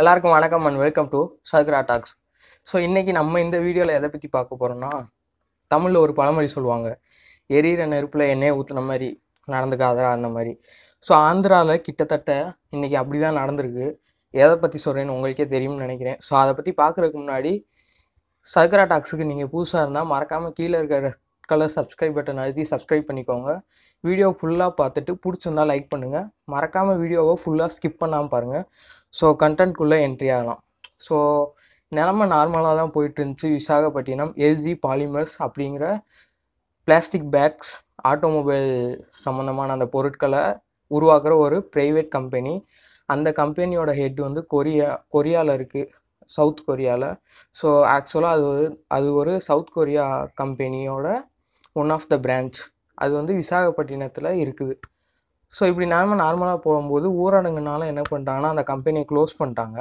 எல்லாருக்கும் வணக்கம் and welcome to Chakra talks so இன்றைக்கி நம்ம இந்த வீடியோவில் எதை பற்றி பார்க்க போகிறோம்னா தமிழில் ஒரு பழமொழி சொல்லுவாங்க எரியிற நெருப்பில் எண்ணெய் ஊற்றுன மாதிரி நடந்துக்காதரா அந்த மாதிரி ஸோ ஆந்திராவில் கிட்டத்தட்ட இன்றைக்கி அப்படி தான் நடந்திருக்கு எதை பற்றி சொல்கிறேன்னு உங்களுக்கே தெரியும்னு நினைக்கிறேன் ஸோ அதை பற்றி பார்க்குறதுக்கு முன்னாடி சக்ரா டாக்ஸுக்கு நீங்கள் புதுசாக இருந்தால் மறக்காமல் கீழே இருக்கிற கலர் சப்ஸ்கிரைப் பட்டன் அழுத்தி சப்ஸ்கிரைப் பண்ணிக்கோங்க வீடியோ ஃபுல்லாக பார்த்துட்டு பிடிச்சிருந்தால் லைக் பண்ணுங்கள் மறக்காமல் வீடியோவை ஃபுல்லாக ஸ்கிப் பண்ணாமல் பாருங்கள் ஸோ கண்டென்ட்குள்ளே என்ட்ரி ஆகலாம் ஸோ நிலமை நார்மலாக தான் போயிட்டு இருந்துச்சு விசாகப்பட்டினம் எஸ்ஜி பாலிமர்ஸ் அப்படிங்கிற பிளாஸ்டிக் பேக்ஸ் ஆட்டோமொபைல் சம்மந்தமான அந்த பொருட்களை உருவாக்குற ஒரு ப்ரைவேட் கம்பெனி அந்த கம்பெனியோட ஹெட் வந்து கொரியா கொரியாவில் இருக்குது சவுத் கொரியாவில் ஸோ ஆக்சுவலாக அது அது ஒரு சவுத் கொரியா கம்பெனியோட ஒன் ஆஃப் த பிரான்ச் அது வந்து விசாகப்பட்டினத்தில் இருக்குது ஸோ இப்படி நாம் நார்மலாக போகும்போது ஊரடங்குனால என்ன பண்ணிட்டாங்கன்னா அந்த கம்பெனியை க்ளோஸ் பண்ணிட்டாங்க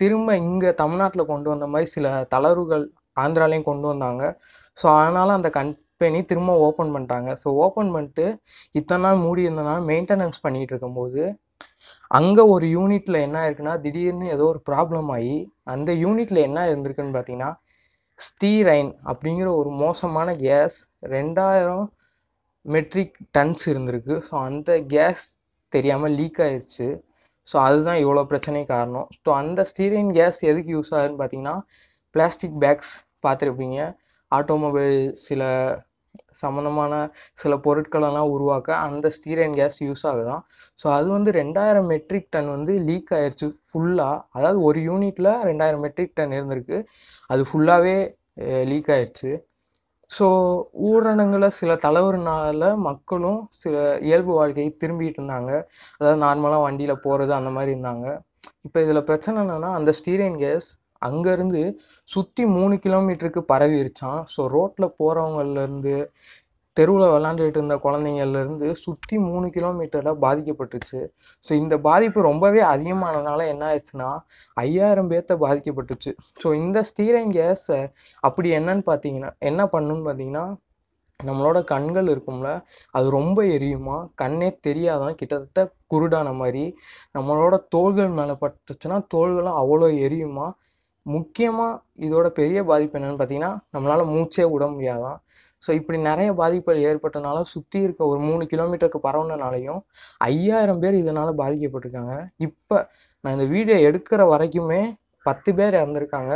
திரும்ப இங்கே தமிழ்நாட்டில் கொண்டு வந்த மாதிரி சில தளர்வுகள் ஆந்திராலையும் கொண்டு வந்தாங்க ஸோ அதனால் அந்த கம்பெனி திரும்ப ஓப்பன் பண்ணிட்டாங்க ஸோ ஓப்பன் பண்ணிட்டு இத்தனை நாள் மூடி இருந்தனால மெயின்டெனன்ஸ் பண்ணிகிட்டு இருக்கும்போது அங்கே ஒரு யூனிட்டில் என்ன இருக்குன்னா திடீர்னு ஏதோ ஒரு ப்ராப்ளம் ஆகி அந்த யூனிட்டில் என்ன இருந்திருக்குன்னு பார்த்தீங்கன்னா ஸ்டீரைன் அப்படிங்கிற ஒரு மோசமான கேஸ் ரெண்டாயிரம் மெட்ரிக் டன்ஸ் இருந்திருக்கு ஸோ அந்த கேஸ் தெரியாமல் லீக் ஆயிடுச்சு ஸோ அதுதான் இவ்வளோ பிரச்சனை காரணம் ஸோ அந்த ஸ்டீரைன் கேஸ் எதுக்கு யூஸ் ஆகுதுன்னு பார்த்தீங்கன்னா பிளாஸ்டிக் பேக்ஸ் பார்த்துருப்பீங்க ஆட்டோமொபைல் சில சம்மந்தமான சில பொருட்களெல்லாம் உருவாக்க அந்த ஸ்டீரன் கேஸ் யூஸ் ஆகுதான் ஸோ அது வந்து ரெண்டாயிரம் மெட்ரிக் டன் வந்து லீக் ஆயிடுச்சு ஃபுல்லாக அதாவது ஒரு யூனிட்டில் ரெண்டாயிரம் மெட்ரிக் டன் இருந்திருக்கு அது ஃபுல்லாகவே லீக் ஆயிடுச்சு ஸோ ஊரடங்கில் சில தலைவரினால மக்களும் சில இயல்பு வாழ்க்கையை திரும்பிகிட்டு இருந்தாங்க அதாவது நார்மலாக வண்டியில் போகிறது அந்த மாதிரி இருந்தாங்க இப்போ இதில் பிரச்சனை என்னென்னா அந்த ஸ்டீரியன் கேஸ் அங்கேருந்து சுற்றி மூணு கிலோமீட்டருக்கு பரவிருச்சான் ஸோ ரோட்டில் போகிறவங்கலேருந்து தெருவில் விளாண்டுட்டு இருந்த குழந்தைங்கள்லேருந்து சுற்றி மூணு கிலோமீட்டரில் பாதிக்கப்பட்டுச்சு ஸோ இந்த பாதிப்பு ரொம்பவே அதிகமானதுனால என்ன ஆயிடுச்சுன்னா ஐயாயிரம் பேர்த்த பாதிக்கப்பட்டுச்சு ஸோ இந்த ஸ்டீரிங் கேஸை அப்படி என்னன்னு பார்த்தீங்கன்னா என்ன பண்ணுன்னு பார்த்தீங்கன்னா நம்மளோட கண்கள் இருக்கும்ல அது ரொம்ப எரியுமா கண்ணே தெரியாதான் கிட்டத்தட்ட குருடான மாதிரி நம்மளோட தோள்கள் மேலே பட்டுச்சுன்னா தோள்களும் அவ்வளோ எரியுமா முக்கியமாக இதோட பெரிய பாதிப்பு என்னென்னு பார்த்தீங்கன்னா நம்மளால் மூச்சே விட முடியாதான் ஸோ இப்படி நிறைய பாதிப்புகள் ஏற்பட்டனால சுற்றி இருக்க ஒரு மூணு கிலோமீட்டருக்கு பரவுனனாலையும் ஐயாயிரம் பேர் இதனால் பாதிக்கப்பட்டிருக்காங்க இப்போ நான் இந்த வீடியோ எடுக்கிற வரைக்குமே பத்து பேர் இறந்துருக்காங்க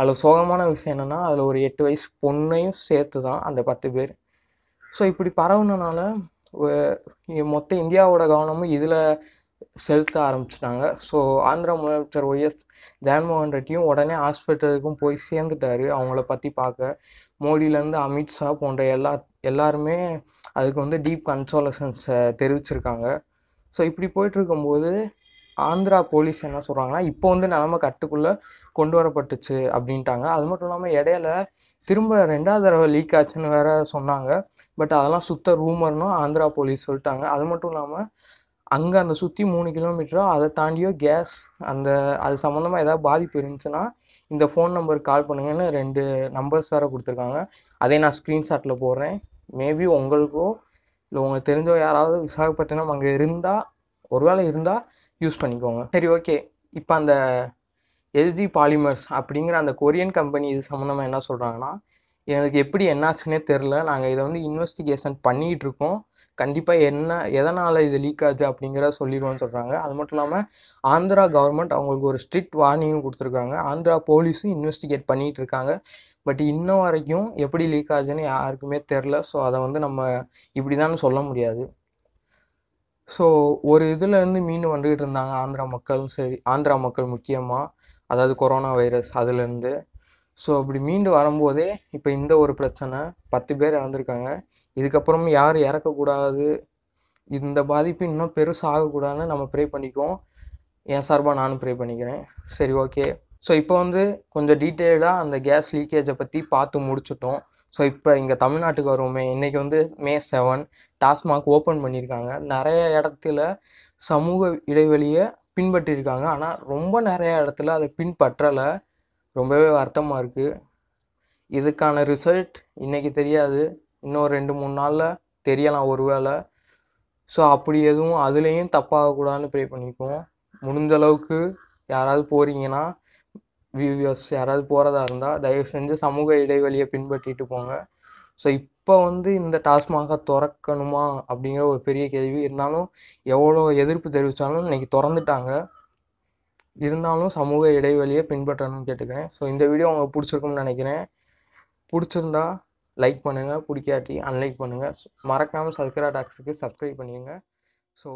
அதில் சோகமான விஷயம் என்னென்னா அதில் ஒரு எட்டு வயசு பொண்ணையும் சேர்த்து தான் அந்த பத்து பேர் ஸோ இப்படி பரவுனனால மொத்த இந்தியாவோட கவனமும் இதில் செலுத்த ஆரம்பிச்சிட்டாங்க ஸோ ஆந்திர முதலமைச்சர் ஒய்எஸ் ஜெகன்மோகன் ரெட்டியும் உடனே ஹாஸ்பிட்டலுக்கும் போய் சேர்ந்துட்டார் அவங்கள பற்றி பார்க்க மோடியிலேருந்து அமித்ஷா போன்ற எல்லா எல்லாருமே அதுக்கு வந்து டீப் கன்சோலசன்ஸை தெரிவிச்சிருக்காங்க ஸோ இப்படி போயிட்டுருக்கும்போது ஆந்திரா போலீஸ் என்ன சொல்கிறாங்கன்னா இப்போ வந்து நிலமை கட்டுக்குள்ளே கொண்டு வரப்பட்டுச்சு அப்படின்ட்டாங்க அது மட்டும் இல்லாமல் இடையில திரும்ப ரெண்டாவது தடவை லீக் ஆச்சுன்னு வேற சொன்னாங்க பட் அதெல்லாம் சுத்த ரூமர்னும் ஆந்திரா போலீஸ் சொல்லிட்டாங்க அது மட்டும் இல்லாமல் அங்கே அந்த சுற்றி மூணு கிலோமீட்டரோ அதை தாண்டியோ கேஸ் அந்த அது சம்மந்தமாக ஏதாவது பாதிப்பு இருந்துச்சுன்னா இந்த ஃபோன் நம்பருக்கு கால் பண்ணுங்கன்னு ரெண்டு நம்பர்ஸ் வேறு கொடுத்துருக்காங்க அதே நான் ஸ்க்ரீன்ஷாட்டில் போடுறேன் மேபி உங்களுக்கோ இல்லை உங்களுக்கு தெரிஞ்சோ யாராவது விசாகப்பட்டினம் அங்கே இருந்தால் ஒருவேளை இருந்தால் யூஸ் பண்ணிக்கோங்க சரி ஓகே இப்போ அந்த எல்ஜி பாலிமர்ஸ் அப்படிங்கிற அந்த கொரியன் கம்பெனி இது சம்மந்தமாக என்ன சொல்கிறாங்கன்னா எனக்கு எப்படி என்னாச்சுன்னே தெரில நாங்கள் இதை வந்து இன்வெஸ்டிகேஷன் பண்ணிகிட்டு இருக்கோம் கண்டிப்பாக என்ன எதனால் இது லீக் ஆச்சு அப்படிங்கிற சொல்லிடுவோம்னு சொல்கிறாங்க அது மட்டும் இல்லாமல் ஆந்திரா கவர்மெண்ட் அவங்களுக்கு ஒரு ஸ்ட்ரிக்ட் வார்னிங்கும் கொடுத்துருக்காங்க ஆந்திரா போலீஸும் இன்வெஸ்டிகேட் பண்ணிகிட்டு இருக்காங்க பட் இன்ன வரைக்கும் எப்படி லீக் ஆச்சுன்னு யாருக்குமே தெரில ஸோ அதை வந்து நம்ம இப்படி தான் சொல்ல முடியாது ஸோ ஒரு இதுலேருந்து மீன் வந்துக்கிட்டு இருந்தாங்க ஆந்திரா மக்களும் சரி ஆந்திரா மக்கள் முக்கியமாக அதாவது கொரோனா வைரஸ் அதுலேருந்து ஸோ அப்படி மீண்டு வரும்போதே இப்போ இந்த ஒரு பிரச்சனை பத்து பேர் இறந்துருக்காங்க இதுக்கப்புறம் யார் இறக்கக்கூடாது இந்த பாதிப்பு இன்னும் பெருசாகக்கூடாதுன்னு நம்ம ப்ரே பண்ணிக்குவோம் என் சார்பாக நானும் ப்ரே பண்ணிக்கிறேன் சரி ஓகே ஸோ இப்போ வந்து கொஞ்சம் டீட்டெயில்டாக அந்த கேஸ் லீக்கேஜை பற்றி பார்த்து முடிச்சுட்டோம் ஸோ இப்போ இங்கே தமிழ்நாட்டுக்கு வருவோமே இன்றைக்கி வந்து மே செவன் டாஸ்மாக் ஓப்பன் பண்ணியிருக்காங்க நிறைய இடத்துல சமூக இடைவெளியை பின்பற்றியிருக்காங்க ஆனால் ரொம்ப நிறைய இடத்துல அதை பின்பற்றலை ரொம்பவே வருத்தமாக இருக்குது இதுக்கான ரிசல்ட் இன்றைக்கி தெரியாது இன்னும் ரெண்டு மூணு நாளில் தெரியலாம் ஒரு வேளை ஸோ அப்படி எதுவும் அதுலேயும் தப்பாகக்கூடாதுன்னு ப்ரே பண்ணிக்குவோம் முடிஞ்சளவுக்கு யாராவது போகிறீங்கன்னா வியூவியர்ஸ் யாராவது போகிறதா இருந்தால் தயவு செஞ்சு சமூக இடைவெளியை பின்பற்றிட்டு போங்க ஸோ இப்போ வந்து இந்த டாஸ்மாக திறக்கணுமா அப்படிங்கிற ஒரு பெரிய கேள்வி இருந்தாலும் எவ்வளோ எதிர்ப்பு தெரிவித்தாலும் இன்றைக்கி திறந்துட்டாங்க இருந்தாலும் சமூக இடைவெளியை பின்பற்றணும்னு கேட்டுக்கிறேன் ஸோ இந்த வீடியோ உங்களுக்கு பிடிச்சிருக்கும்னு நினைக்கிறேன் பிடிச்சிருந்தா லைக் பண்ணுங்கள் பிடிக்காட்டி அன்லைக் பண்ணுங்கள் மறக்காமல் சல்கரா டாக்ஸுக்கு சப்ஸ்கிரைப் பண்ணிடுங்க ஸோ